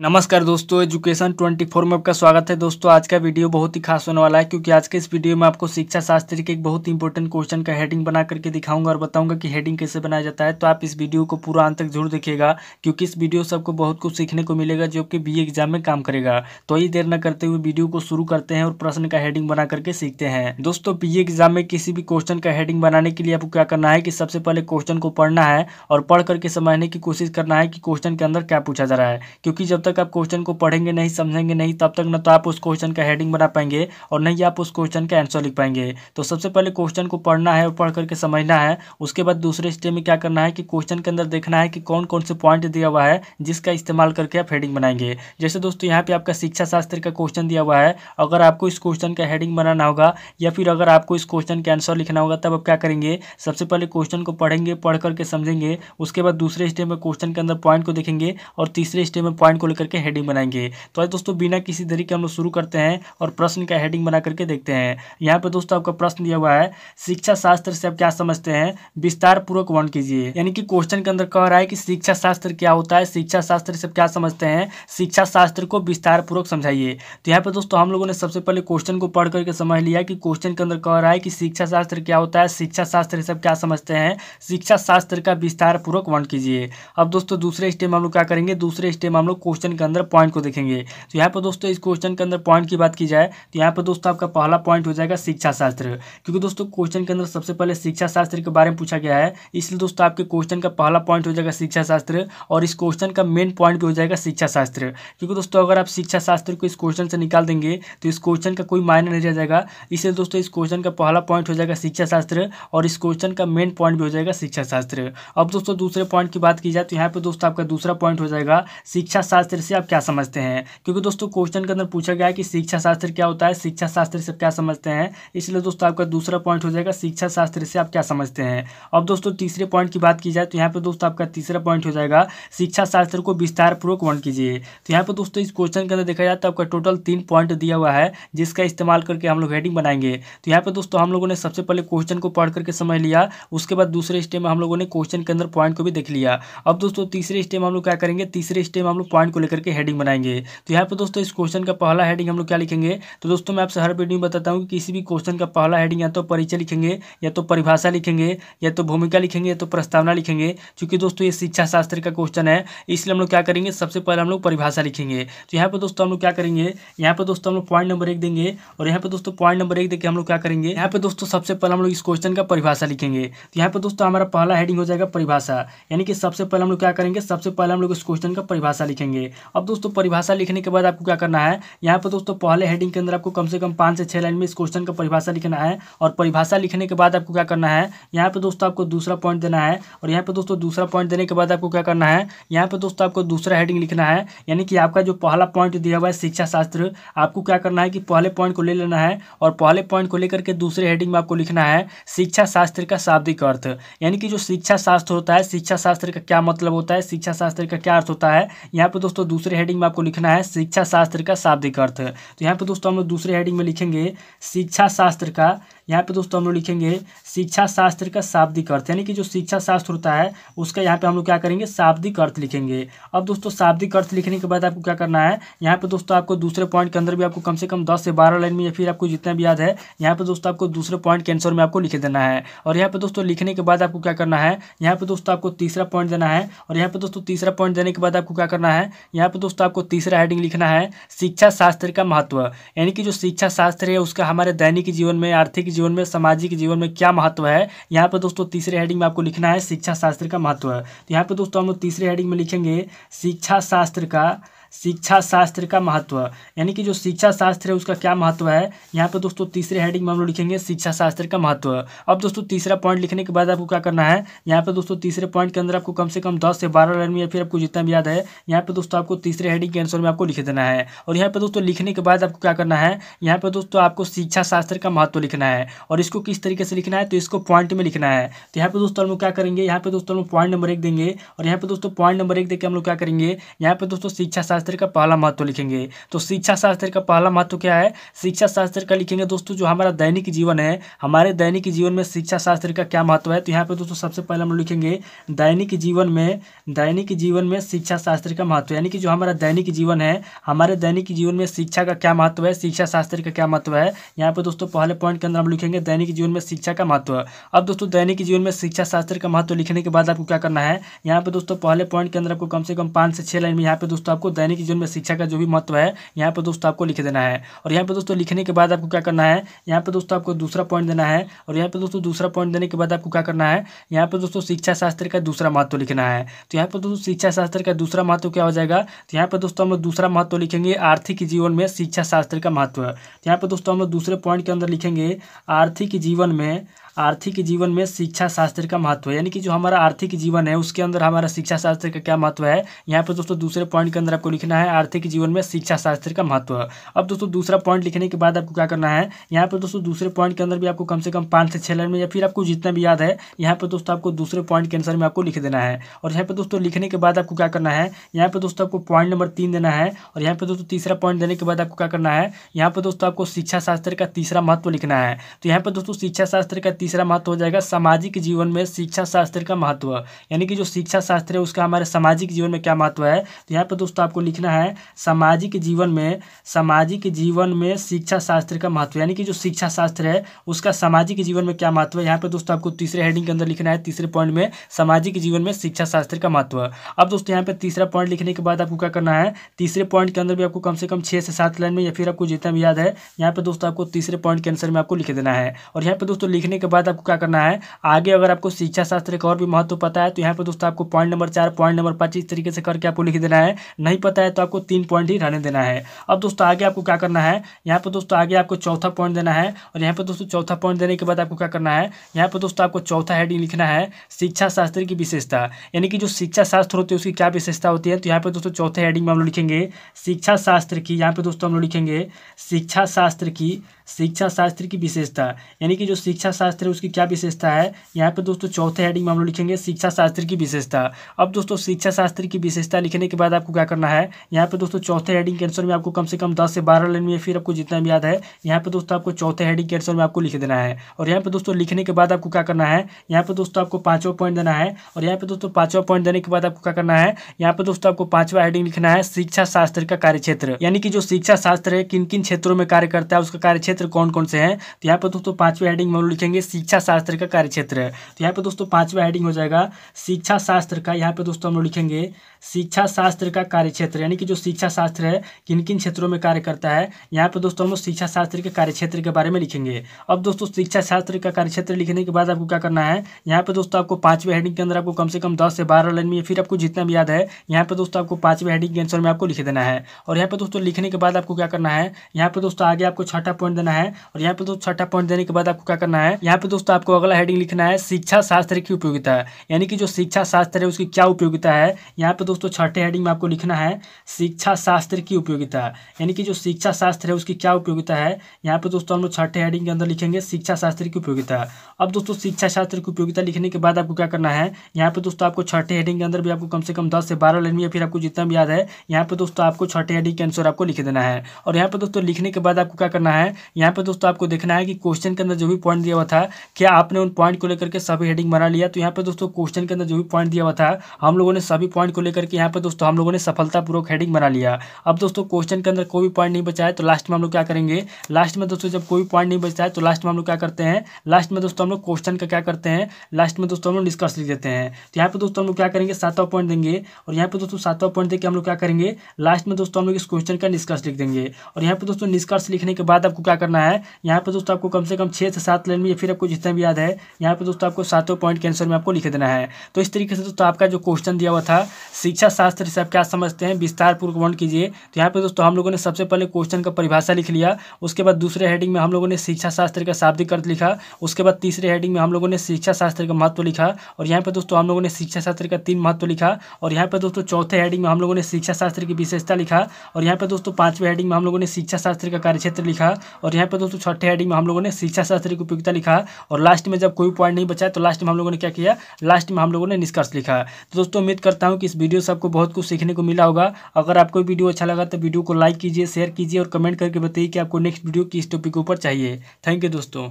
नमस्कार दोस्तों एजुकेशन 24 में आपका स्वागत है दोस्तों आज का वीडियो बहुत ही खास होने वाला है क्योंकि आज के इस वीडियो में आपको शिक्षा शास्त्र के एक बहुत ही इंपॉर्टेंट क्वेश्चन का हेडिंग बना करके दिखाऊंगा और बताऊंगा कि हेडिंग कैसे बनाया जाता है तो आप इस वीडियो को पूरा अंत तक जरूर देखिएगा क्योंकि इस वीडियो से आपको बहुत कुछ सीखने को मिलेगा जो कि बी एग्जाम में काम करेगा तो यही देर न करते हुए वीडियो को शुरू करते हैं और प्रश्न का हेडिंग बना करके सीखते हैं दोस्तों बी एग्जाम में किसी भी क्वेश्चन का हेडिंग बनाने के लिए आपको क्या करना है कि सबसे पहले क्वेश्चन को पढ़ना है और पढ़ करके समझने की कोशिश करना है कि क्वेश्चन के अंदर क्या पूछा जा रहा है क्योंकि जब तक आप क्वेश्चन को पढ़ेंगे नहीं समझेंगे नहीं तब तक ना तो आप उस क्वेश्चन का हेडिंग बना पाएंगे और नहीं आप उस क्वेश्चन का आंसर लिख पाएंगे तो सबसे पहले क्वेश्चन को पढ़ना है और पढ़ करके समझना है उसके बाद दूसरे स्टेप में क्या करना है कि क्वेश्चन के अंदर देखना है कि कौन कौन से पॉइंट दिया हुआ है जिसका इस्तेमाल करके आप हेडिंग बनाएंगे जैसे दोस्तों यहाँ पर आपका शिक्षा शास्त्र का क्वेश्चन दिया हुआ है अगर आपको इस क्वेश्चन का हेडिंग बनाना होगा या फिर अगर आपको इस क्वेश्चन का आंसर लिखना होगा तब आप क्या करेंगे सबसे पहले क्वेश्चन को पढ़ेंगे पढ़ करके समझेंगे उसके बाद दूसरे स्टेप में क्वेश्चन के अंदर पॉइंट को देखेंगे और तीसरे स्टेप में पॉइंट को बोल्ड करके हेडिंग बनाएंगे तो आज दोस्तों बिना किसी तरीके हम लोग शुरू करते हैं और प्रश्न का हेडिंग बना करके देखते हैं यहाँ पे दोस्तों आपका प्रश्न दिया हुआ है शिक्षा शास्त्र से आप क्या समझते हैं विस्तार पूर्वक वर्ण कीजिए यानी कि क्वेश्चन के अंदर कह रहा है कि शिक्षा शास्त्र क्या होता है शिक्षा शास्त्र से क्या समझते हैं शिक्षा शास्त्र को विस्तार पूर्वक समझाइए तो यहाँ पे दोस्तों हम लोगों ने सबसे पहले क्वेश्चन को पढ़ करके समझ लिया कि क्वेश्चन के अंदर कह रहा है कि शिक्षा शास्त्र क्या होता है शिक्षा शास्त्र सब क्या समझते हैं शिक्षा शास्त्र का विस्तार पूर्वक वर्ण कीजिए अब दोस्तों दूसरे स्टेप हम लोग क्या करेंगे दूसरे स्टेप हम लोग क्वेश्चन क्वेश्चन के अंदर पॉइंट को देखेंगे तो यहाँ पर दोस्तों इस क्वेश्चन के अंदर पॉइंट की बात की जाए तो यहाँ पर दोस्तों आपका पहला पॉइंट हो जाएगा शिक्षा शास्त्र क्योंकि दोस्तों क्वेश्चन के अंदर सबसे पहले शिक्षा शास्त्र के बारे में पूछा गया है इसलिए दोस्तों आपके क्वेश्चन का पहला पॉइंट हो जाएगा शिक्षा शास्त्र और इस क्वेश्चन का मेन पॉइंट भी हो जाएगा शिक्षा शास्त्र क्योंकि दोस्तों अगर आप शिक्षा शास्त्र को इस क्वेश्चन से निकाल देंगे तो इस क्वेश्चन का कोई मायने नहीं रह जाएगा इसलिए दोस्तों इस क्वेश्चन का पहला पॉइंट हो जाएगा शिक्षा शास्त्र और इस क्वेश्चन का मेन पॉइंट भी हो जाएगा शिक्षा शास्त्र अब दोस्तों दूसरे पॉइंट की बात की जाए तो यहाँ पर दोस्तों आपका दूसरा पॉइंट हो जाएगा शिक्षा शास्त्र शास्त्र से आप क्या समझते हैं क्योंकि दोस्तों क्वेश्चन के अंदर पूछा गया है कि शिक्षा शास्त्र क्या होता है शिक्षा शास्त्र से क्या समझते हैं इसलिए दोस्तों आपका दूसरा पॉइंट हो जाएगा शिक्षा शास्त्र से आप क्या समझते हैं अब दोस्तों तीसरे पॉइंट की बात की जाए तो यहाँ पर दोस्तों आपका तीसरा पॉइंट हो जाएगा शिक्षा शास्त्र को विस्तार पूर्वक वर्णन कीजिए तो यहाँ पर दोस्तों इस क्वेश्चन के अंदर देखा जाए तो आपका टोटल तीन पॉइंट दिया हुआ है जिसका इस्तेमाल करके हम लोग हेडिंग बनाएंगे तो यहाँ पर दोस्तों हम लोगों ने सबसे पहले क्वेश्चन को पढ़ करके समझ लिया उसके बाद दूसरे स्टेप में हम लोगों ने क्वेश्चन के अंदर पॉइंट को भी देख लिया अब दोस्तों तीसरे स्टेप हम लोग क्या करेंगे तीसरे स्टेप हम लोग पॉइंट को लेकर के हेडिंग बनाएंगे तो यहाँ पर दोस्तों इस क्वेश्चन का पहला हेडिंग हम लोग क्या लिखेंगे तो दोस्तों मैं आपसे हर वीडियो में बताता हूँ कि किसी भी क्वेश्चन का पहला हेडिंग या तो परिचय लिखेंगे या तो परिभाषा लिखेंगे या तो भूमिका लिखेंगे या तो प्रस्तावना लिखेंगे चूँकि दोस्तों ये शिक्षा शास्त्र का क्वेश्चन है इसलिए हम लोग क्या करेंगे सबसे पहले हम लोग परिभाषा लिखेंगे तो यहाँ पर दोस्तों हम लोग क्या करेंगे यहाँ पर दोस्तों हम लोग पॉइंट नंबर एक देंगे और यहाँ पर दोस्तों पॉइंट नंबर एक देखिए हम लोग क्या करेंगे यहाँ पर दोस्तों सबसे पहले हम लोग इस क्वेश्चन का परिभाषा लिखेंगे तो यहाँ पर दोस्तों हमारा पहला हेडिंग हो जाएगा परिभाषा यानी कि सबसे पहले हम लोग क्या करेंगे सबसे पहले हम लोग इस क्वेश्चन का परिभाषा लिखेंगे अब दोस्तों परिभाषा लिखने के बाद आपको क्या करना है यहाँ पर दोस्तों पहले हेडिंग के अंदर आपको कम से कम पाँच से छः लाइन में इस क्वेश्चन का परिभाषा लिखना है और परिभाषा लिखने के बाद आपको क्या करना है यहाँ पर दोस्तों आपको दूसरा पॉइंट देना है और यहाँ पर दोस्तों दूसरा पॉइंट देने के बाद आपको क्या करना है यहाँ पर दोस्तों आपको दूसरा हेडिंग लिखना है यानी कि आपका जो पहला पॉइंट दिया हुआ है शिक्षा शास्त्र आपको क्या करना है कि पहले पॉइंट को ले लेना है और पहले पॉइंट को लेकर के दूसरे हेडिंग में आपको लिखना है शिक्षा शास्त्र का शाब्दिक अर्थ यानी कि जो शिक्षा शास्त्र होता है शिक्षा शास्त्र का क्या मतलब होता है शिक्षा शास्त्र का क्या अर्थ होता है यहाँ पर दोस्तों दोस्तों दूसरे हेडिंग में आपको लिखना है शिक्षा शास्त्र का शाब्दिक अर्थ तो यहाँ पर दोस्तों हम लोग दूसरे हेडिंग में लिखेंगे शिक्षा शास्त्र का यहाँ पे दोस्तों हम लोग लिखेंगे शिक्षा शास्त्र का शाब्दिक अर्थ यानी कि जो शिक्षा शास्त्र होता है उसका यहाँ पे हम लोग क्या करेंगे शाब्दिक अर्थ लिखेंगे अब दोस्तों शाब्दिक अर्थ लिखने के बाद आपको क्या करना है यहाँ पे दोस्तों आपको दूसरे पॉइंट के अंदर भी आपको कम से कम दस से बारह लाइन में या फिर आपको जितना भी याद है यहाँ पे दोस्तों आपको दूसरे पॉइंट के आंसर में आपको लिख देना है और यहाँ पे दोस्तों लिखने के बाद आपको क्या करना है यहाँ पे दोस्तों आपको तीसरा पॉइंट देना है और यहाँ पे दोस्तों तीसरा पॉइंट देने के बाद आपको क्या करना है यहाँ पे दोस्तों आपको तीसरा हेडिंग लिखना है शिक्षा शास्त्र का महत्व यानी कि जो शिक्षा शास्त्र है उसका हमारे दैनिक जीवन में आर्थिक जीवन में सामाजिक जीवन में क्या महत्व है यहाँ पर दोस्तों तीसरे हेडिंग में आपको लिखना है शिक्षा शास्त्र का महत्व तो यहाँ पर दोस्तों हम लोग तीसरे हेडिंग में लिखेंगे शिक्षा शास्त्र का शिक्षा शास्त्र का महत्व यानी कि जो शिक्षा शास्त्र है उसका क्या महत्व है यहाँ पे दोस्तों तीसरे हेडिंग में हम लोग लिखेंगे शिक्षा शास्त्र का महत्व अब दोस्तों तीसरा पॉइंट लिखने के बाद आपको क्या करना है यहाँ पे दोस्तों तीसरे पॉइंट के अंदर आपको कम से कम दस से बारह लाइन में या फिर आपको जितना भी याद है यहाँ पे दोस्तों आपको तीसरे हेडिंग के आंसर में आपको लिख देना है और यहाँ पे दोस्तों लिखने के बाद आपको क्या करना है यहाँ पे दोस्तों आपको शिक्षा शास्त्र का महत्व लिखना है और इसको किस तरीके से लिखना है तो इसको पॉइंट में लिखना है तो यहाँ पे दोस्तों हम लोग क्या करेंगे यहाँ पे दोस्तों हम लोग पॉइंट नंबर एक देंगे और यहाँ पे दोस्तों पॉइंट नंबर एक देकर हम लोग क्या करेंगे यहाँ पे दोस्तों शिक्षा शास्त्र शास्त्र का पहला महत्व लिखेंगे तो शिक्षा शास्त्र का पहला महत्व क्या है शिक्षा शास्त्र का लिखेंगे दोस्तों जो हमारा दैनिक जीवन है हमारे दैनिक जीवन में शिक्षा शास्त्र का क्या महत्व है तो यहाँ पे दोस्तों सबसे पहले हम लिखेंगे दैनिक जीवन में दैनिक जीवन में शिक्षा शास्त्र का महत्व यानी कि जो हमारा दैनिक जीवन है हमारे दैनिक जीवन में शिक्षा का क्या महत्व है शिक्षा शास्त्र का क्या महत्व है यहाँ पर दोस्तों पहले पॉइंट के अंदर हम लिखेंगे दैनिक जीवन में शिक्षा का महत्व अब दोस्तों दैनिक जीवन में शिक्षा शास्त्र का महत्व लिखने के बाद आपको क्या करना है यहाँ पे दोस्तों पहले पॉइंट के अंदर आपको कम से कम पांच से छह लाइन में यहाँ पे दोस्तों आपको दैनिक यानी कि जीवन में शिक्षा का जो भी महत्व है यहाँ पर दोस्तों आपको लिख देना है और यहाँ पर दोस्तों लिखने के बाद आपको क्या करना है यहाँ पर दोस्तों आपको दूसरा पॉइंट देना है और यहाँ पर दोस्तों दूसरा पॉइंट देने के बाद आपको क्या करना है यहाँ पर दोस्तों शिक्षा शास्त्र का दूसरा महत्व लिखना है तो यहाँ पर दोस्तों शिक्षा शास्त्र का दूसरा महत्व क्या हो जाएगा तो यहाँ पर दोस्तों हम लोग दूसरा महत्व लिखेंगे आर्थिक जीवन में शिक्षा शास्त्र का महत्व तो यहाँ पर दोस्तों हम लोग दूसरे पॉइंट के अंदर लिखेंगे आर्थिक जीवन में आर्थिक जीवन में शिक्षा शास्त्र का महत्व है यानी कि जो हमारा आर्थिक जीवन है उसके अंदर हमारा शिक्षा शास्त्र का क्या महत्व है यहाँ पर दोस्तों दूसरे पॉइंट के अंदर आपको लिखना है आर्थिक जीवन में शिक्षा शास्त्र का महत्व अब दोस्तों दूसरा पॉइंट लिखने के बाद आपको क्या करना है यहाँ पर दोस्तों दूसरे पॉइंट के अंदर भी आपको कम से कम पाँच से छः लाइन में या फिर आपको जितना भी याद है यहाँ पर दोस्तों आपको दूसरे पॉइंट के आंसर में आपको लिख देना है और यहाँ पर दोस्तों लिखने के बाद आपको क्या करना है यहाँ पर दोस्तों आपको पॉइंट नंबर तीन देना है और यहाँ पर दोस्तों तीसरा पॉइंट देने के बाद आपको क्या करना है यहाँ पर दोस्तों आपको शिक्षा शास्त्र का तीसरा महत्व लिखना है तो यहाँ पर दोस्तों शिक्षा शास्त्र का तीसरा महत्व हो जाएगा सामाजिक जीवन में शिक्षा शास्त्र का महत्व यानी कि जो शिक्षा शास्त्र है उसका हमारे सामाजिक जीवन में क्या महत्व है तो यहाँ पर दोस्तों आपको लिखना है सामाजिक जीवन में सामाजिक जीवन में शिक्षा शास्त्र का महत्व यानी कि जो शिक्षा शास्त्र है उसका सामाजिक जीवन में क्या महत्व है यहाँ पर दोस्तों आपको तीसरे हेडिंग के अंदर लिखना है तीसरे पॉइंट में सामाजिक जीवन में शिक्षा शास्त्र का महत्व अब दोस्तों यहाँ पर तीसरा पॉइंट लिखने के बाद आपको क्या करना है तीसरे पॉइंट के अंदर भी आपको कम से कम छः से सात लाइन में या फिर आपको जितना भी याद है यहाँ पर दोस्तों आपको तीसरे पॉइंट के आंसर में आपको लिख देना है और यहाँ पर दोस्तों लिखने के बाद आपको क्या करना है आगे अगर आपको शिक्षा शास्त्र का और भी महत्व पता है तो यहाँ पर दोस्तों आपको पॉइंट नंबर चार पॉइंट नंबर पाँच इस तरीके से करके आपको लिख देना है नहीं पता है तो आपको तीन पॉइंट ही रहने देना है अब दोस्तों आगे आपको क्या करना है यहाँ पर दोस्तों आगे आपको चौथा पॉइंट देना है और यहाँ पर दोस्तों चौथा पॉइंट देने के बाद आपको क्या करना है यहाँ पर दोस्तों आपको चौथा हेडिंग लिखना है शिक्षा शास्त्र की विशेषता यानी कि जो शिक्षा शास्त्र होती है उसकी क्या विशेषता होती है तो यहाँ पर दोस्तों चौथे हेडिंग में हम लोग लिखेंगे शिक्षा शास्त्र की यहाँ पर दोस्तों हम लोग लिखेंगे शिक्षा शास्त्र की शिक्षा शास्त्र की विशेषता यानी कि जो शिक्षा शास्त्र शास्त्र है उसकी क्या विशेषता है यहाँ पे दोस्तों चौथे हेडिंग में हम लोग लिखेंगे शिक्षा शास्त्र की विशेषता अब दोस्तों शिक्षा शास्त्र की विशेषता लिखने के बाद आपको क्या करना है यहाँ पे दोस्तों चौथे हेडिंग के आंसर में आपको कम से कम दस से बारह लाइन में फिर आपको जितना भी याद है यहाँ पे दोस्तों आपको चौथे हेडिंग के आंसर में आपको लिख देना है और यहाँ पे दोस्तों लिखने के बाद आपको क्या करना है यहाँ पे दोस्तों आपको पांचवा पॉइंट देना है और यहाँ पे दोस्तों पांचवा पॉइंट देने के बाद आपको क्या करना है यहाँ पे दोस्तों आपको पांचवा हेडिंग लिखना है शिक्षा शास्त्र का कार्य क्षेत्र यानी कि जो शिक्षा शास्त्र है किन किन क्षेत्रों में कार्य करता है उसका कार्य क्षेत्र कौन कौन से हैं तो यहाँ पे दोस्तों पाँचवें हेडिंग में लिखेंगे शिक्षा शास्त्र का कार्यक्षेत्र है तो यहाँ पे दोस्तों पांचवा हेडिंग हो जाएगा शिक्षा शास्त्र का यहाँ पे दोस्तों हम लोग लिखेंगे शिक्षा शास्त्र का कार्यक्षेत्र यानी कि जो शिक्षा शास्त्र है किन किन क्षेत्रों में कार्य करता है यहाँ पे दोस्तों हम लोग शिक्षा शास्त्र के कार्यक्षेत्र के बारे में लिखेंगे अब दोस्तों शिक्षा शास्त्र का कार्यक्षेत्र लिखने के बाद आपको क्या करना है यहाँ पे दोस्तों आपको पांचवें हेडिंग के अंदर आपको कम से कम दस से बारह लाइन में फिर आपको जितना भी याद है यहाँ पे दोस्तों आपको पांचवें हेडिंग के आंसर में आपको लिख देना है और यहाँ पे दोस्तों लिखने के बाद आपको क्या करना है यहाँ पे दोस्तों आगे आपको छठा पॉइंट देना है और यहाँ पे दोस्तों छठा पॉइंट देने के बाद आपको क्या करना है यहाँ पे दोस्तों आपको अगला हेडिंग लिखना है शिक्षा शास्त्र की उपयोगिता यानी कि जो शिक्षा शास्त्र है उसकी क्या उपयोगिता है यहाँ पे दोस्तों छठे हेडिंग में आपको लिखना है शिक्षा शास्त्र की उपयोगिता यानी कि जो शिक्षा शास्त्र है उसकी क्या उपयोगिता है यहाँ पे दोस्तों हम लोग छठे हेडिंग के अंदर लिखेंगे शिक्षा शास्त्र की उपयोगिता अब दोस्तों शिक्षा शास्त्र की उपयोगिता लिखने के बाद आपको क्या करना है यहाँ पे दोस्तों आपको छठे हेडिंग के अंदर भी आपको कम से कम दस से बारह लाइन में या फिर आपको जितना भी याद है यहाँ पे दोस्तों आपको छठे हेडिंग के आंसर आपको लिख देना है और यहाँ पे दोस्तों लिखने के बाद आपको क्या करना है यहाँ पे दोस्तों आपको देखना है कि क्वेश्चन के अंदर जो भी पॉइंट दिया हुआ था क्या आपने उन पॉइंट को लेकर के सभी हेडिंग बना लिया तो यहाँ पे दोस्तों क्वेश्चन के अंदर जो भी पॉइंट दिया हुआ था हम लोगों ने सभी पॉइंट को लेकर के यहाँ पे दोस्तों हम लोगों ने सफलतापूर्वक हेडिंग बना लिया अब दोस्तों क्वेश्चन के अंदर कोई भी पॉइंट नहीं बचा तो लास्ट में हम लोग क्या करेंगे लास्ट में दोस्तों जब कोई पॉइंट नहीं बचता है तो लास्ट में हम लोग क्या करते हैं लास्ट में दोस्तों हम लोग क्वेश्चन का क्या करते हैं लास्ट में दोस्तों हम लोग डिस्कस लिख देते हैं तो यहाँ पे दोस्तों हम लोग क्या करेंगे सातवा पॉइंट देंगे और यहाँ पे दोस्तों सातवा पॉइंट देकर हम लोग क्या करेंगे लास्ट में दोस्तों हम लोग इस क्वेश्चन का निष्कर्ष लिख देंगे और यहाँ पे दोस्तों निष्कर्ष लिखने के बाद आपको क्या करना है यहाँ पे दोस्तों आपको कम से कम छः से सात लाइन में या फिर आपको जितना भी याद है यहाँ पे दोस्तों आपको सातों पॉइंट के आंसर में आपको लिख देना है तो इस तरीके से दोस्तों आपका जो क्वेश्चन दिया हुआ था शिक्षा शास्त्र से आप क्या समझते हैं विस्तार पूर्व वर्णन कीजिए तो यहाँ पे दोस्तों हम लोगों ने सबसे पहले क्वेश्चन का परिभाषा लिख लिया उसके बाद दूसरे हेडिंग में हम लोगों ने शिक्षा शास्त्र का शाब्दिक अर्थ लिखा उसके बाद तीसरे हेडिंग में हम लोगों ने शिक्षा शास्त्र का महत्व लिखा और यहाँ पर दोस्तों हम लोगों ने शिक्षा शास्त्र का तीन महत्व लिखा और यहाँ पर दोस्तों चौथे हेडिंग में हम लोगों ने शिक्षा शास्त्र की विशेषता लिखा और यहाँ पर दोस्तों पांचवें हेडिंग में हम लोगों ने शिक्षा शास्त्र का कार्यक्षेत्र लिखा और यहाँ पर दोस्तों छठे हेडिंग में हम लोगों ने शिक्षा शास्त्र की उपयोगिता लिखा था और लास्ट में जब कोई पॉइंट नहीं बचा तो लास्ट में हम लोगों ने क्या किया लास्ट में हम लोगों ने निष्कर्ष लिखा है तो दोस्तों उम्मीद करता हूँ कि इस वीडियो से आपको बहुत कुछ सीखने को मिला होगा अगर आपको वीडियो अच्छा लगा तो वीडियो को लाइक कीजिए शेयर कीजिए और कमेंट करके बताइए कि आपको नेक्स्ट वीडियो किस टॉपिक के ऊपर चाहिए थैंक यू दोस्तों